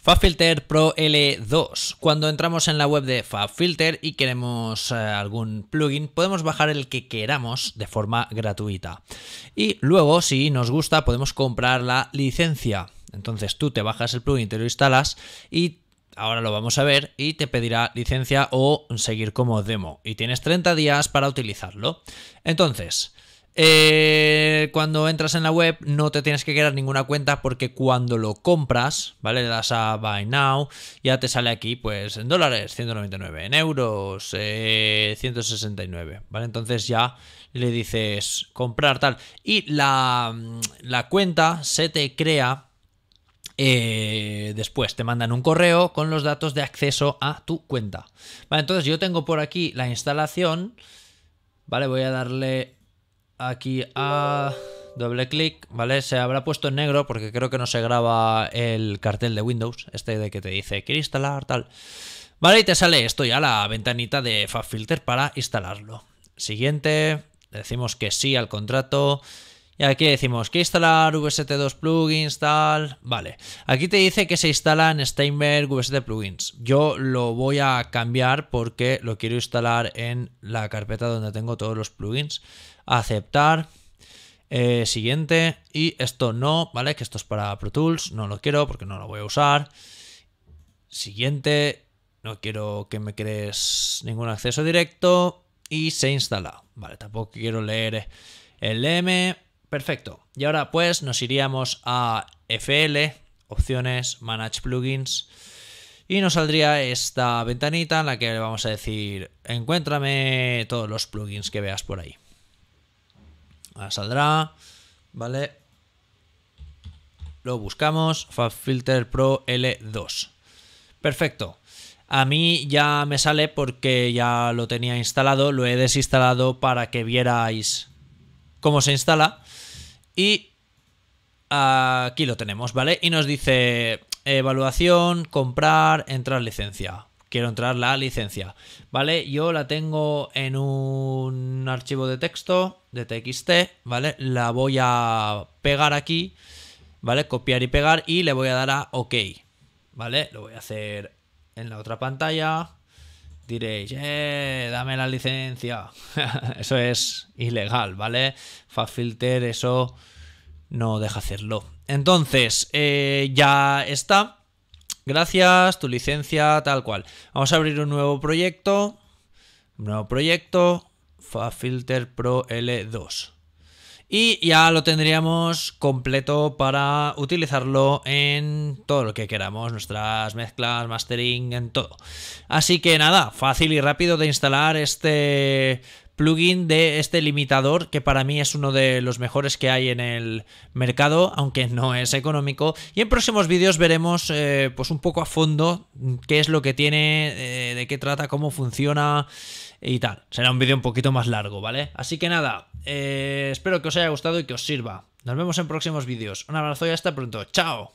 FabFilter Pro L2. Cuando entramos en la web de FabFilter y queremos eh, algún plugin, podemos bajar el que queramos de forma gratuita. Y luego, si nos gusta, podemos comprar la licencia. Entonces tú te bajas el plugin, te lo instalas y ahora lo vamos a ver y te pedirá licencia o seguir como demo. Y tienes 30 días para utilizarlo. Entonces, eh, cuando entras en la web no te tienes que crear ninguna cuenta porque cuando lo compras, ¿vale? Le das a Buy Now, ya te sale aquí pues en dólares 199, en euros 169, eh, ¿vale? Entonces ya le dices comprar tal. Y la, mm, cuenta se te crea eh, después te mandan un correo con los datos de acceso a tu cuenta. Vale, entonces yo tengo por aquí la instalación. Vale, voy a darle aquí a doble clic, ¿vale? Se habrá puesto en negro porque creo que no se graba el cartel de Windows, este de que te dice, quiere instalar tal? Vale, y te sale esto ya la ventanita de FabFilter para instalarlo. Siguiente, decimos que sí al contrato. Y aquí decimos que instalar VST2 plugins, tal. Vale. Aquí te dice que se instalan Steinberg VST plugins. Yo lo voy a cambiar porque lo quiero instalar en la carpeta donde tengo todos los plugins aceptar, eh, siguiente, y esto no, ¿vale? Que esto es para Pro Tools, no lo quiero porque no lo voy a usar. Siguiente, no quiero que me crees ningún acceso directo y se instala, ¿vale? Tampoco quiero leer el M, perfecto. Y ahora pues nos iríamos a FL, opciones, manage plugins, y nos saldría esta ventanita en la que le vamos a decir, encuéntrame todos los plugins que veas por ahí. Ahora saldrá, ¿vale? Lo buscamos, FabFilter Pro L2. Perfecto. A mí ya me sale porque ya lo tenía instalado, lo he desinstalado para que vierais cómo se instala. Y aquí lo tenemos, ¿vale? Y nos dice evaluación, comprar, entrar licencia quiero entrar la licencia. ¿Vale? Yo la tengo en un archivo de texto de TXT, ¿vale? La voy a pegar aquí, ¿vale? Copiar y pegar y le voy a dar a OK, ¿vale? Lo voy a hacer en la otra pantalla. Diréis, eh, dame la licencia. eso es ilegal, ¿vale? FabFilter eso no deja hacerlo. Entonces, eh, ya está. Gracias, tu licencia, tal cual. Vamos a abrir un nuevo proyecto. Un nuevo proyecto. Filter Pro L2. Y ya lo tendríamos completo para utilizarlo en todo lo que queramos, nuestras mezclas, mastering, en todo. Así que nada, fácil y rápido de instalar este plugin de este limitador que para mí es uno de los mejores que hay en el mercado aunque no es económico y en próximos vídeos veremos eh, pues un poco a fondo qué es lo que tiene eh, de qué trata cómo funciona y tal será un vídeo un poquito más largo vale así que nada eh, espero que os haya gustado y que os sirva. Nos vemos en próximos vídeos. Un abrazo y hasta pronto. ¡Chao!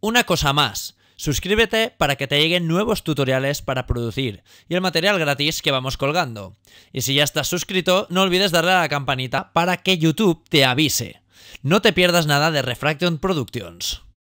Una cosa más. Suscríbete para que te lleguen nuevos tutoriales para producir y el material gratis que vamos colgando. Y si ya estás suscrito, no olvides darle a la campanita para que YouTube te avise. No te pierdas nada de Refraction Productions.